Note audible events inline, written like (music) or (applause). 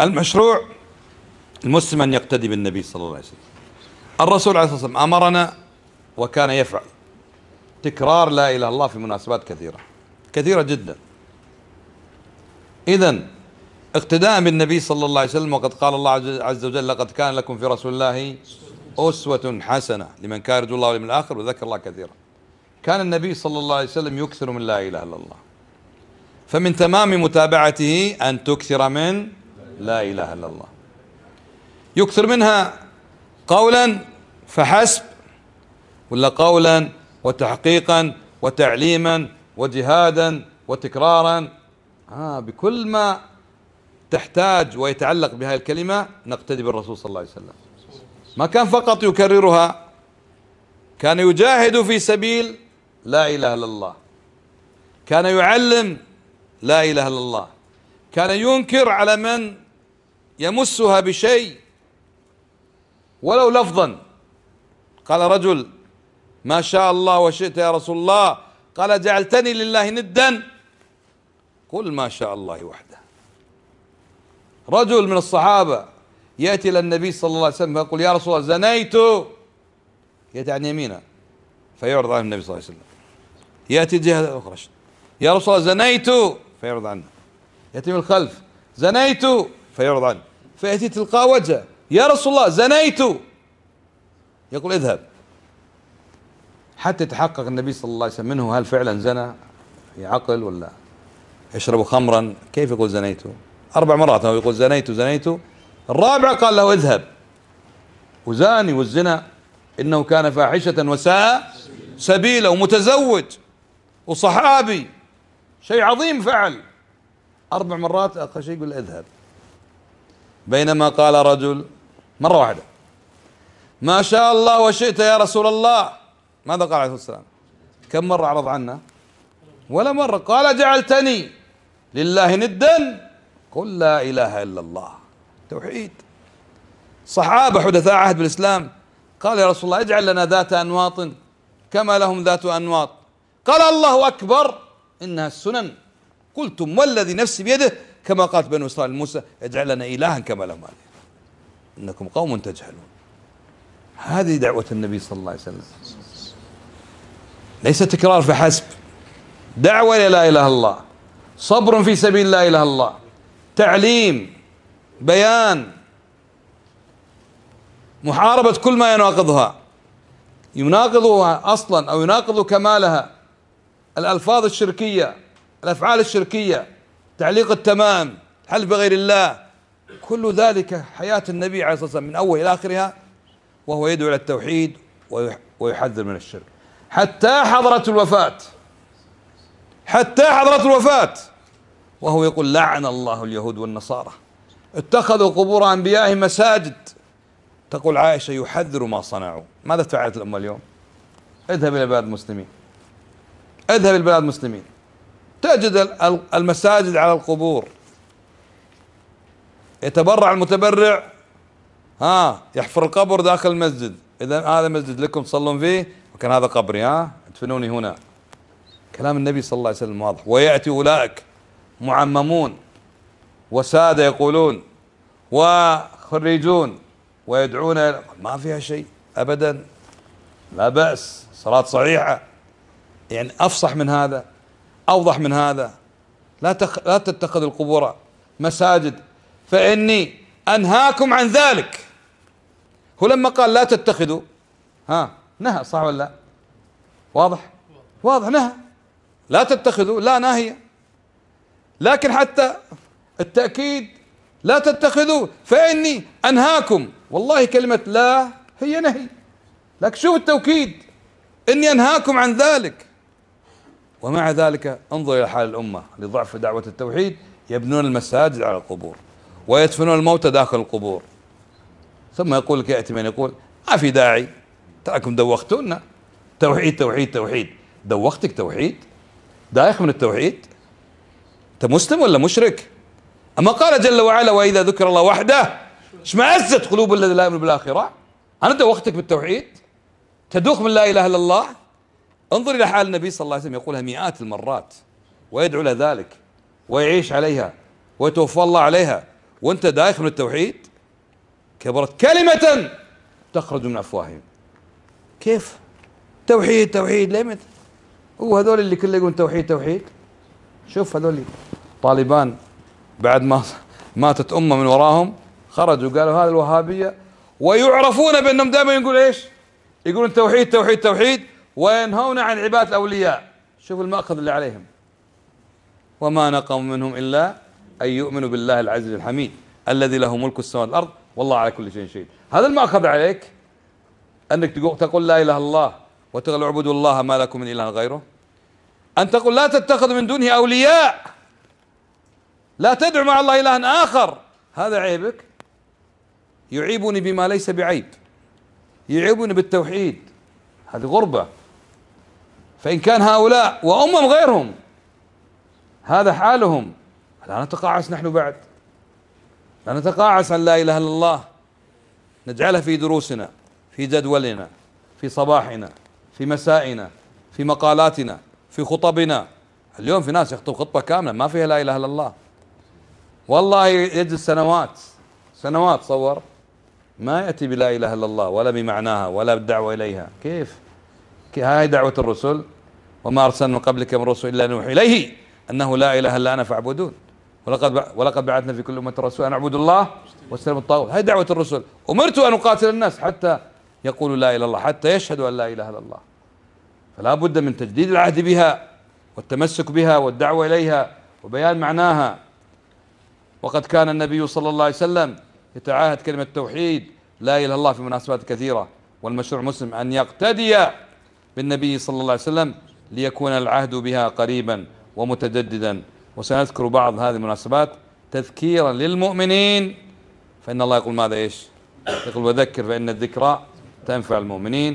المشروع المسلم أن يقتدي بالنبي صلى الله عليه وسلم الرسول عليه الصلاة والسلام أمرنا وكان يفعل تكرار لا إله إلا الله في مناسبات كثيرة كثيرة جدا إذا اقتداء بالنبي صلى الله عليه وسلم وقد قال الله عز وجل لقد كان لكم في رسول الله أسوة حسنة لمن كان يرجو الله واليوم الآخر وذكر الله كثيرا كان النبي صلى الله عليه وسلم يكثر من لا إله إلا الله فمن تمام متابعته أن تكثر من لا إله إلا الله يكثر منها قولا فحسب ولا قولا وتحقيقا وتعليما وجهادا وتكرارا آه بكل ما تحتاج ويتعلق بهذه الكلمة نقتدي بالرسول صلى الله عليه وسلم ما كان فقط يكررها كان يجاهد في سبيل لا إله إلا الله كان يعلم لا إله إلا الله كان ينكر على من يمسها بشيء ولو لفظا قال رجل ما شاء الله وشئت يا رسول الله قال جعلتني لله ندا قل ما شاء الله وحده رجل من الصحابة يأتي إلى النبي صلى الله عليه وسلم فيقول يا رسول الله زنيت يأتي عن يمينه فيعرض عنه النبي صلى الله عليه وسلم يأتي جهة أخرى يا رسول الله زنيت فيعرض عنه يأتي من الخلف زنيت فيعرض عنه فيأتي تلقاء وجهه يا رسول الله زنيت يقول اذهب حتى يتحقق النبي صلى الله عليه وسلم منه هل فعلا زنى في عقل ولا يشرب خمرا كيف يقول زنيت أربع مرات هو يقول زنيت زنيت الرابعة قال له اذهب وزاني والزنا إنه كان فاحشة وساء سبيلا ومتزوج وصحابي شيء عظيم فعل أربع مرات آخر شيء يقول اذهب بينما قال رجل مرة واحدة ما شاء الله وشئت يا رسول الله ماذا قال عليه السلام كم مرة عرض عنا ولا مرة قال جعلتني لله ندا قل لا إله إلا الله توحيد صحابة حدثاء عهد بالإسلام قال يا رسول الله اجعل لنا ذات أنواط كما لهم ذات أنواط قال الله أكبر إنها السنن قلتم والذي نفسي بيده كما قالت بنو إسرائيل موسى اجعل لنا إلها كما لهم آلهة إنكم قوم تجهلون هذه دعوة النبي صلى الله عليه وسلم ليس تكرار فحسب دعوة إلى لا إله إلا الله صبر في سبيل لا إله إلا الله تعليم بيان محاربة كل ما يناقضها يناقضها أصلا أو يناقض كمالها الألفاظ الشركية الأفعال الشركية تعليق التمام حلف بغير الله كل ذلك حياة النبي عليه الصلاة والسلام من أول إلى آخرها وهو يدعو إلى التوحيد ويحذر من الشرك حتى حضرة الوفاة حتى حضرة الوفاة وهو يقول لعن الله اليهود والنصارى اتخذوا قبور أنبيائهم مساجد تقول عائشة يحذر ما صنعوا ماذا فعلت الأمة اليوم اذهب إلى بلاد المسلمين اذهب إلى بلاد المسلمين تجد المساجد على القبور يتبرع المتبرع ها يحفر القبر داخل المسجد اذا هذا مسجد لكم تصلون فيه وكان هذا قبري ها ادفنوني هنا كلام النبي صلى الله عليه وسلم واضح وياتي اولئك معممون وساده يقولون وخريجون ويدعون ما فيها شيء ابدا لا باس صلاه صحيحه يعني افصح من هذا أوضح من هذا لا تخ... لا تتخذ القبور مساجد فإني أنهاكم عن ذلك هو لما قال لا تتخذوا ها نهى صح ولا لا؟ واضح؟ واضح نهى لا تتخذوا لا ناهية لكن حتى التأكيد لا تتخذوا فإني أنهاكم والله كلمة لا هي نهي لكن شوف التوكيد إني أنهاكم عن ذلك ومع ذلك انظر إلى حال الأمة لضعف دعوة التوحيد يبنون المساجد على القبور ويدفنون الموتى داخل القبور ثم يقول لك يأتي من يقول ما في داعي تراكم دوختونا توحيد توحيد توحيد دوختك توحيد دايخ من التوحيد انت مسلم ولا مشرك اما قال جل وعلا واذا ذكر الله وحده اشمأزت قلوب الذين لا يؤمنون بالاخره انا دوختك بالتوحيد تدوخ من لا اله الا الله انظر إلى حال النبي صلى الله عليه وسلم يقولها مئات المرات ويدعو إلى ذلك ويعيش عليها ويتوفى الله عليها وانت دايخ من التوحيد كبرت كلمة تخرج من أفواههم كيف توحيد توحيد ليه هو هذول اللي كله يقولون توحيد توحيد شوف هذول طالبان بعد ما (laughs) ماتت أمة من وراهم خرجوا قالوا هذا الوهابية ويعرفون بأنهم دائما يقول إيش يقولون توحيد توحيد توحيد وينهون عن عبادة الأولياء شوفوا المأخذ اللي عليهم وما نقم منهم إلا أن يؤمنوا بالله العزيز الحميد الذي له ملك السماوات والأرض والله على كل شيء شهيد هذا المأخذ عليك أنك تقول لا إله إلا الله وتقول اعبدوا الله ما لكم من إله غيره أن تقول لا تتخذ من دونه أولياء لا تدعو مع الله إلها آخر هذا عيبك يعيبني بما ليس بعيب يعيبني بالتوحيد هذه غربة فإن كان هؤلاء وأمم غيرهم هذا حالهم لا نتقاعس نحن بعد لا نتقاعس عن لا إله إلا الله نجعلها في دروسنا في جدولنا في صباحنا في مسائنا في مقالاتنا في خطبنا اليوم في ناس يخطب خطبة كاملة ما فيها لا إله إلا الله والله يجلس سنوات سنوات صور ما يأتي بلا إله إلا الله ولا بمعناها ولا بالدعوة إليها كيف؟ هاي دعوة الرسل وما أرسلنا من قبلك من رسول إلا نوحي إليه أنه لا إله إلا أنا فاعبدون ولقد ولقد بعثنا في كل أمة رسول أن اعبدوا الله واستلموا الطاغوت هاي دعوة الرسل أمرت أن أقاتل الناس حتى يقولوا لا إله إلا الله حتى يشهدوا أن لا إله إلا الله فلا بد من تجديد العهد بها والتمسك بها والدعوة إليها وبيان معناها وقد كان النبي صلى الله عليه وسلم يتعاهد كلمة التوحيد لا إله إلا الله في مناسبات كثيرة والمشروع المسلم أن يقتدي بالنبي صلى الله عليه وسلم ليكون العهد بها قريبا ومتجددا وسنذكر بعض هذه المناسبات تذكيرا للمؤمنين فإن الله يقول ماذا إيش يقول وذكر فإن الذكرى تنفع المؤمنين